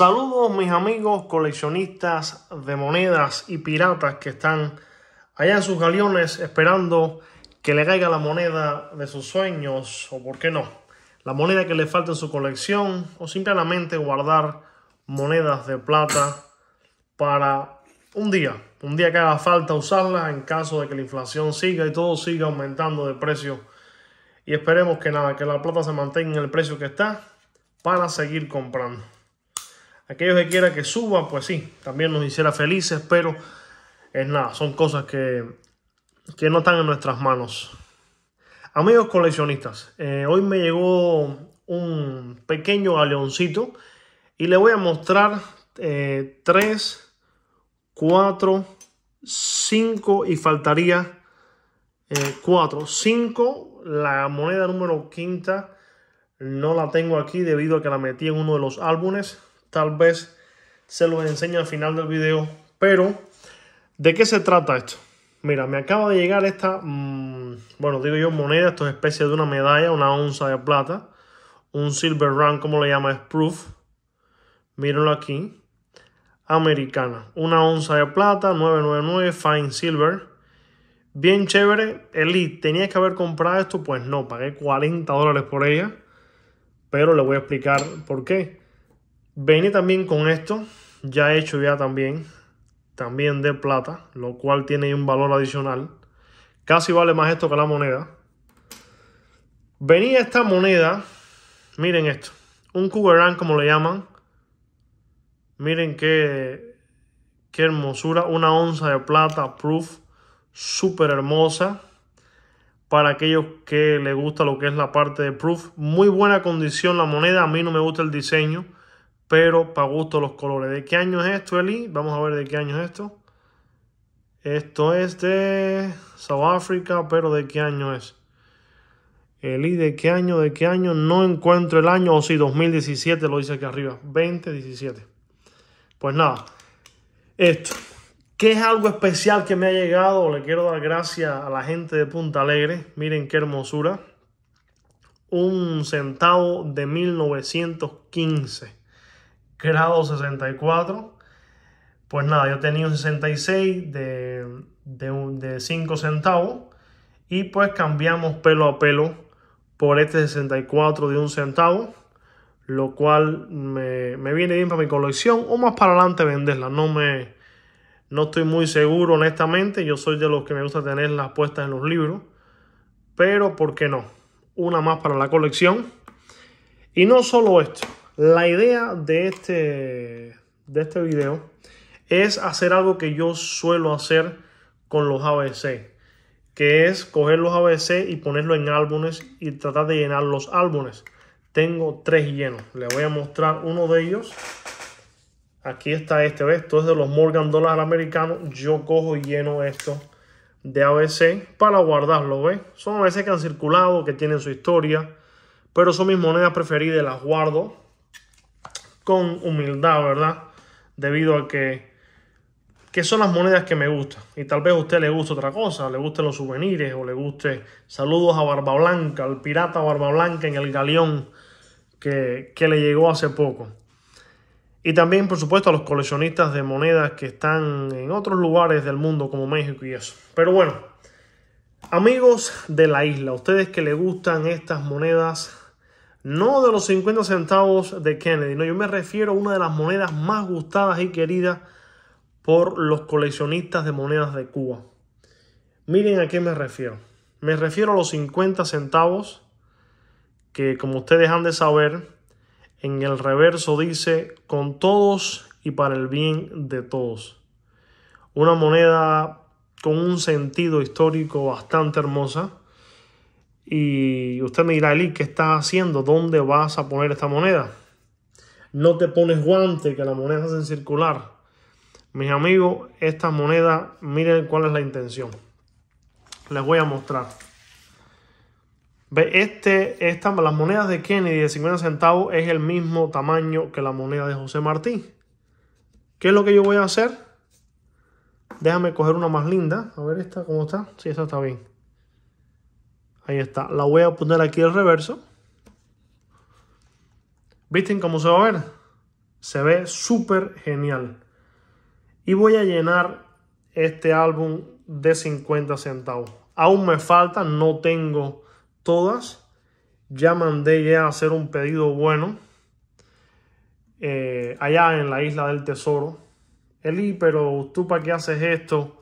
Saludos mis amigos coleccionistas de monedas y piratas que están allá en sus galiones esperando que le caiga la moneda de sus sueños o por qué no, la moneda que le falta en su colección o simplemente guardar monedas de plata para un día, un día que haga falta usarla en caso de que la inflación siga y todo siga aumentando de precio y esperemos que nada, que la plata se mantenga en el precio que está para seguir comprando. Aquellos que quieran que suba, pues sí, también nos hiciera felices, pero es nada, son cosas que, que no están en nuestras manos. Amigos coleccionistas, eh, hoy me llegó un pequeño galeoncito y le voy a mostrar 3, 4, 5 y faltaría 4. Eh, 5, la moneda número quinta no la tengo aquí debido a que la metí en uno de los álbumes Tal vez se los enseño al final del video. Pero, ¿de qué se trata esto? Mira, me acaba de llegar esta, mm, bueno, digo yo moneda, esto es especie de una medalla, una onza de plata. Un silver run, como le llama, es proof. Mírenlo aquí. Americana. Una onza de plata, 999, fine silver. Bien chévere. Elite, ¿tenías que haber comprado esto? Pues no, pagué 40 dólares por ella. Pero le voy a explicar por qué. Vení también con esto, ya hecho ya también, también de plata, lo cual tiene un valor adicional. Casi vale más esto que la moneda. Venía esta moneda, miren esto, un cuberán como le llaman. Miren qué, qué hermosura, una onza de plata, proof, súper hermosa. Para aquellos que les gusta lo que es la parte de proof, muy buena condición la moneda, a mí no me gusta el diseño pero para gusto los colores. ¿De qué año es esto, Eli? Vamos a ver de qué año es esto. Esto es de South pero ¿de qué año es? Eli, ¿de qué año? ¿De qué año? No encuentro el año, o si sí, 2017, lo dice aquí arriba, 2017. Pues nada, esto. ¿Qué es algo especial que me ha llegado? Le quiero dar gracias a la gente de Punta Alegre. Miren qué hermosura. Un centavo de 1915 grado 64. Pues nada, yo tenía un 66 de, de 5 centavos y pues cambiamos pelo a pelo por este 64 de un centavo, lo cual me, viene bien para mi colección o más para adelante venderla. No me no estoy muy seguro, honestamente. Yo soy de los que me gusta tener las puestas en los libros, pero ¿por qué no? Una más para la colección. Y no solo esto. La idea de este, de este video es hacer algo que yo suelo hacer con los ABC, que es coger los ABC y ponerlos en álbumes y tratar de llenar los álbumes. Tengo tres llenos, les voy a mostrar uno de ellos. Aquí está este, ¿ves? Esto es de los Morgan Dollar americanos. Yo cojo y lleno esto de ABC para guardarlo, ¿ves? Son ABC que han circulado, que tienen su historia, pero son mis monedas preferidas, las guardo con humildad, ¿verdad? Debido a que, son las monedas que me gustan. Y tal vez a usted le guste otra cosa, le gusten los souvenirs o le guste saludos a Barba Blanca, al pirata Barba Blanca en el galeón que, que le llegó hace poco. Y también, por supuesto, a los coleccionistas de monedas que están en otros lugares del mundo, como México y eso. Pero bueno, amigos de la isla, ustedes que le gustan estas monedas no de los 50 centavos de Kennedy, no, yo me refiero a una de las monedas más gustadas y queridas por los coleccionistas de monedas de Cuba. Miren a qué me refiero. Me refiero a los 50 centavos que como ustedes han de saber, en el reverso dice con todos y para el bien de todos. Una moneda con un sentido histórico bastante hermosa y usted me dirá, Eli, ¿qué está haciendo? ¿Dónde vas a poner esta moneda? No te pones guante, que la moneda se circular. Mis amigos, esta moneda, miren cuál es la intención. Les voy a mostrar. Ve, este, las monedas de Kennedy de 50 centavos es el mismo tamaño que la moneda de José Martí. ¿Qué es lo que yo voy a hacer? Déjame coger una más linda. A ver esta, ¿cómo está? Sí, esta está bien. Ahí está. La voy a poner aquí el reverso. ¿Visten cómo se va a ver? Se ve súper genial. Y voy a llenar este álbum de 50 centavos. Aún me falta, no tengo todas. Ya mandé ya a hacer un pedido bueno. Eh, allá en la isla del tesoro. Eli, pero tú para qué haces esto?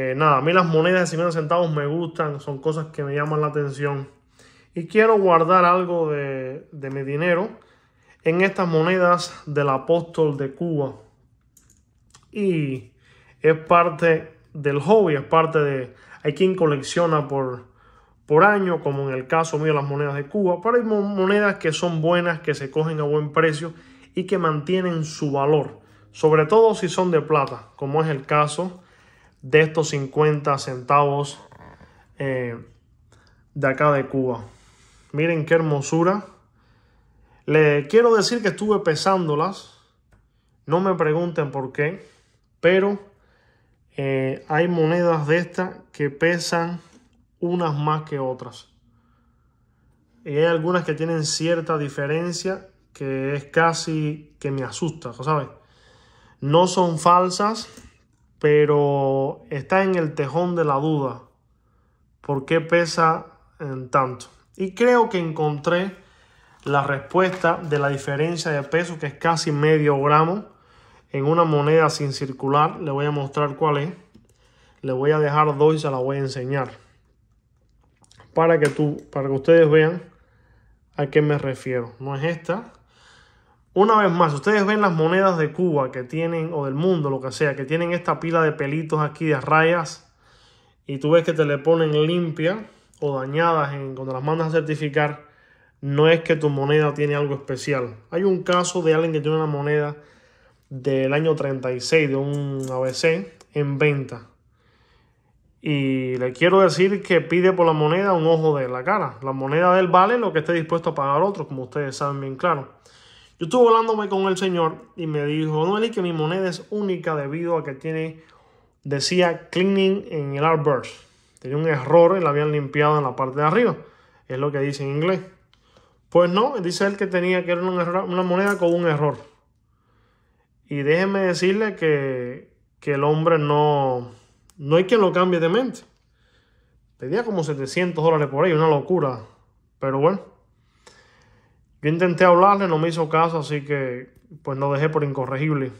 Eh, nada, a mí las monedas de 50 centavos me gustan, son cosas que me llaman la atención. Y quiero guardar algo de, mi dinero en estas monedas del apóstol de Cuba. Y es parte del hobby, es parte de... Hay quien colecciona por, por año, como en el caso mío las monedas de Cuba, pero hay monedas que son buenas, que se cogen a buen precio y que mantienen su valor, sobre todo si son de plata, como es el caso de estos 50 centavos eh, de acá de Cuba. Miren qué hermosura. Le quiero decir que estuve pesándolas. No me pregunten por qué. Pero eh, hay monedas de estas que pesan unas más que otras. Y hay algunas que tienen cierta diferencia que es casi que me asusta, ¿sabes? No son falsas, pero está en el tejón de la duda. ¿Por qué pesa tanto? Y creo que encontré la respuesta de la diferencia de peso, que es casi medio gramo, en una moneda sin circular. Le voy a mostrar cuál es. Le voy a dejar dos y se la voy a enseñar. Para que, tú, para que ustedes vean a qué me refiero. No es esta, una vez más, ustedes ven las monedas de Cuba que tienen, o del mundo, lo que sea, que tienen esta pila de pelitos aquí de rayas y tú ves que te le ponen limpia o dañadas en, cuando las mandas a certificar, no es que tu moneda tiene algo especial. Hay un caso de alguien que tiene una moneda del año 36 de un ABC en venta. Y le quiero decir que pide por la moneda un ojo de la cara. La moneda de él vale lo que esté dispuesto a pagar otro, como ustedes saben bien claro. Yo estuve hablándome con el Señor y me dijo, Eli, que mi moneda es única debido a que tiene, decía, cleaning en el arbor. Tenía un error y la habían limpiado en la parte de arriba. Es lo que dice en inglés. Pues no, dice él que tenía que era una, moneda con un error. Y déjeme decirle que, que, el hombre no, no hay quien lo cambie de mente. Pedía como 700 dólares por ahí, una locura. Pero bueno. Yo intenté hablarle, no me hizo caso, así que pues lo dejé por incorregible.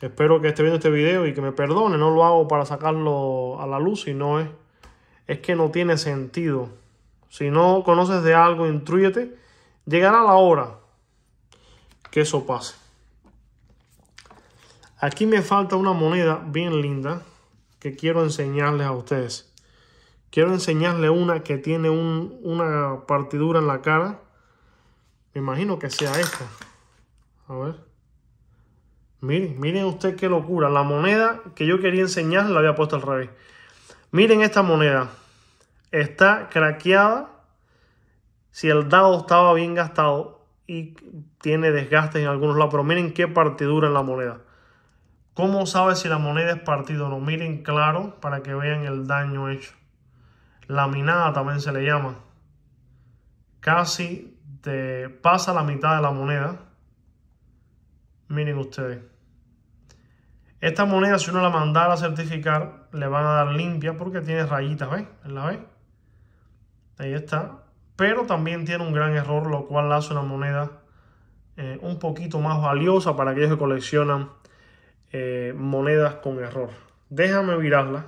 Espero que esté viendo este video y que me perdone. No lo hago para sacarlo a la luz, sino es, es que no tiene sentido. Si no conoces de algo, intrúyete. Llegará la hora que eso pase. Aquí me falta una moneda bien linda que quiero enseñarles a ustedes. Quiero enseñarles una que tiene una partidura en la cara me imagino que sea esta. A ver. Miren, miren usted qué locura. La moneda que yo quería enseñar la había puesto al revés. Miren esta moneda. Está craqueada. Si el dado estaba bien gastado y tiene desgaste en algunos lados. Pero miren qué partidura en la moneda. ¿Cómo sabe si la moneda es partido o no? Miren claro para que vean el daño hecho. Laminada también se le llama. Casi este, pasa la mitad de la moneda. Miren ustedes. Esta moneda, si uno la mandara a certificar, le van a dar limpia porque tiene rayitas, ¿ves? ¿La ves? Ahí está. Pero también tiene un gran error, lo cual la hace una moneda eh, un poquito más valiosa para aquellos que coleccionan eh, monedas con error. Déjame virarla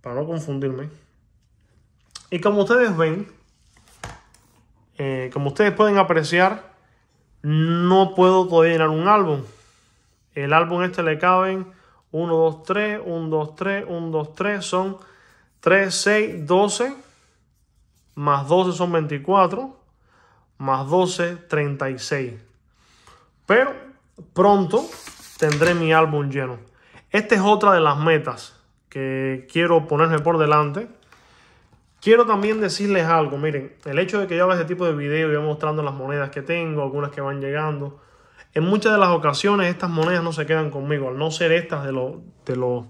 para no confundirme. Y como ustedes ven, eh, como ustedes pueden apreciar, no puedo todavía llenar un álbum. El álbum este le caben 1, 2, 3, 1, 2, 3, 1, 2, 3. Son 3, 6, 12. Más 12 son 24. Más 12, 36. Pero pronto tendré mi álbum lleno. Esta es otra de las metas que quiero ponerme por delante Quiero también decirles algo, miren, el hecho de que yo haga este tipo de video y voy mostrando las monedas que tengo, algunas que van llegando, en muchas de las ocasiones estas monedas no se quedan conmigo, al no ser estas de los, de los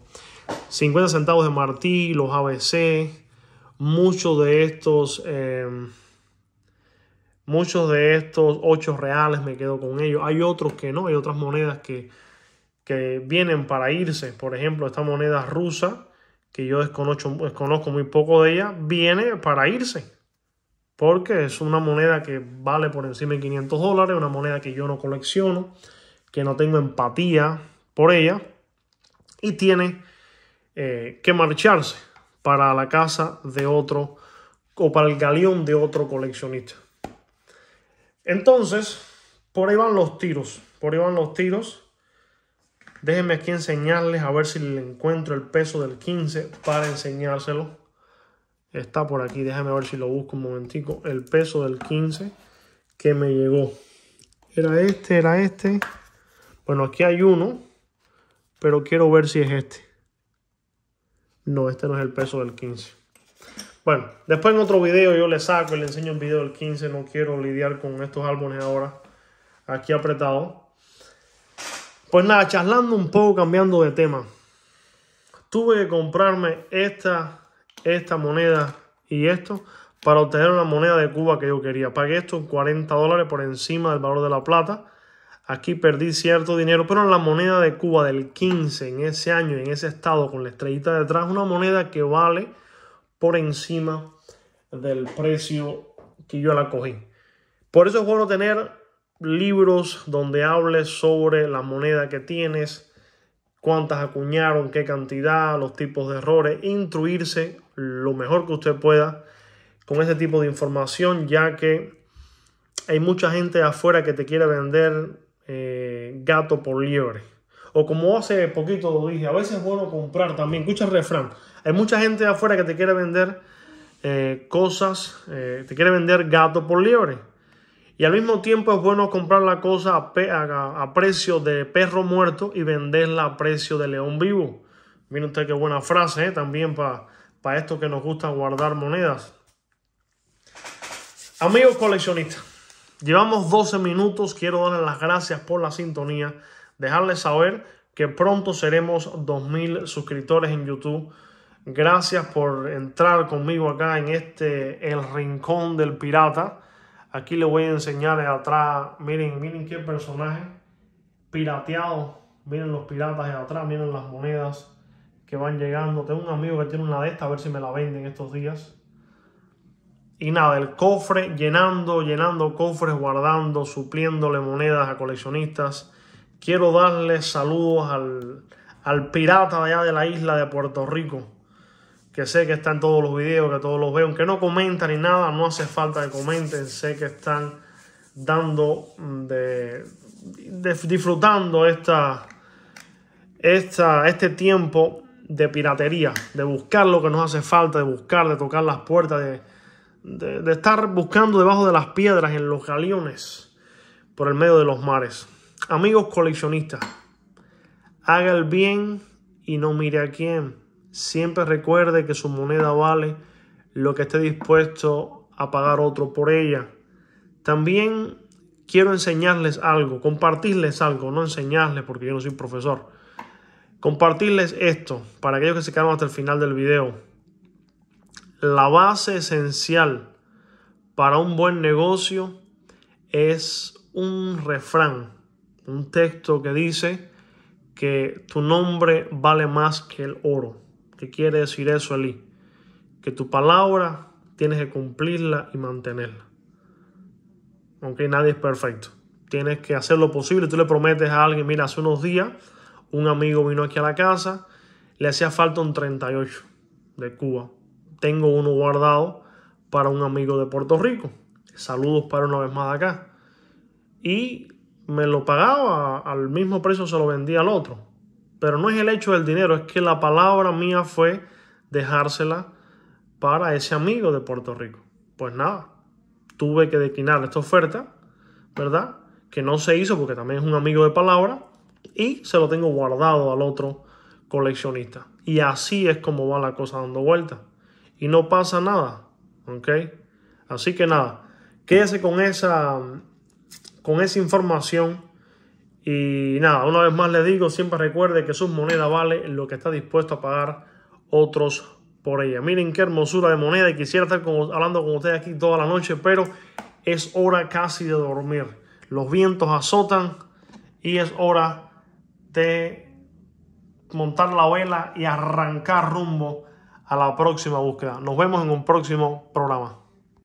50 centavos de Martí, los ABC, muchos de estos, em, muchos de estos 8 reales me quedo con ellos. Hay otros que no, hay otras monedas que, que vienen para irse, por ejemplo, esta moneda rusa, que yo desconozco, muy poco de ella, viene para irse. Porque es una moneda que vale por encima de 500 dólares, una moneda que yo no colecciono, que no tengo empatía por ella y tiene eh, que marcharse para la casa de otro o para el galeón de otro coleccionista. Entonces, por ahí van los tiros, por ahí van los tiros. Déjenme aquí enseñarles a ver si le encuentro el peso del 15 para enseñárselo. Está por aquí, déjenme ver si lo busco un momentico. El peso del 15 que me llegó. Era este, era este. Bueno, aquí hay uno, pero quiero ver si es este. No, este no es el peso del 15. Bueno, después en otro video yo le saco y le enseño el video del 15. No quiero lidiar con estos álbumes ahora aquí apretado. Pues nada, charlando un poco, cambiando de tema. Tuve que comprarme esta, esta moneda y esto para obtener una moneda de Cuba que yo quería. Pagué estos 40 dólares por encima del valor de la plata. Aquí perdí cierto dinero, pero la moneda de Cuba del 15, en ese año, en ese estado, con la estrellita detrás, una moneda que vale por encima del precio que yo la cogí. Por eso es bueno tener libros donde hables sobre la moneda que tienes, cuántas acuñaron, qué cantidad, los tipos de errores, instruirse lo mejor que usted pueda con ese tipo de información, ya que hay mucha gente afuera que te quiere vender eh, gato por liebre. O como hace poquito lo dije, a veces es bueno comprar también. Escucha el refrán. Hay mucha gente afuera que te quiere vender eh, cosas, eh, te quiere vender gato por liebre. Y al mismo tiempo es bueno comprar la cosa a, precio de perro muerto y venderla a precio de león vivo. Miren usted qué buena frase ¿eh? también para pa esto que nos gusta guardar monedas. Amigos coleccionistas, llevamos 12 minutos. Quiero darles las gracias por la sintonía. Dejarles saber que pronto seremos 2.000 suscriptores en YouTube. Gracias por entrar conmigo acá en este El Rincón del Pirata Aquí les voy a enseñar de atrás. Miren, miren qué personaje pirateado. Miren los piratas de atrás, miren las monedas que van llegando. Tengo un amigo que tiene una de estas, a ver si me la venden estos días. Y nada, el cofre, llenando, llenando cofres, guardando, supliéndole monedas a coleccionistas. Quiero darles saludos al, al pirata allá de la isla de Puerto Rico que sé que están todos los videos, que todos los veo, aunque no comentan ni nada, no hace falta que comenten, sé que están dando mm, de, disfrutando esta, esta, este tiempo de piratería, de buscar lo que nos hace falta, de buscar, de tocar las puertas, de, estar buscando debajo de las piedras, en los galeones, por el medio de los mares. Amigos coleccionistas, haga el bien y no mire a quién Siempre recuerde que su moneda vale lo que esté dispuesto a pagar otro por ella. También quiero enseñarles algo, compartirles algo, no enseñarles porque yo no soy profesor. Compartirles esto para aquellos que se quedaron hasta el final del video. La base esencial para un buen negocio es un refrán, un texto que dice que tu nombre vale más que el oro. ¿Qué quiere decir eso, Eli? Que tu palabra tienes que cumplirla y mantenerla. Aunque nadie es perfecto. Tienes que hacer lo posible. Tú le prometes a alguien, mira, hace unos días un amigo vino aquí a la casa, le hacía falta un 38 de Cuba. Tengo uno guardado para un amigo de Puerto Rico. Saludos para una vez más de acá. Y me lo pagaba al mismo precio, se lo vendía al otro. Pero no es el hecho del dinero, es que la palabra mía fue dejársela para ese amigo de Puerto Rico. Pues nada, tuve que declinar esta oferta, ¿verdad? Que no se hizo porque también es un amigo de palabra y se lo tengo guardado al otro coleccionista. Y así es como va la cosa dando vuelta. Y no pasa nada, ¿ok? Así que nada, quédese con esa, con esa información y nada, una vez más le digo, siempre recuerde que su moneda vale lo que está dispuesto a pagar otros por ella. Miren qué hermosura de moneda y quisiera estar hablando con ustedes aquí toda la noche, pero es hora casi de dormir. Los vientos azotan y es hora de montar la vela y arrancar rumbo a la próxima búsqueda. Nos vemos en un próximo programa.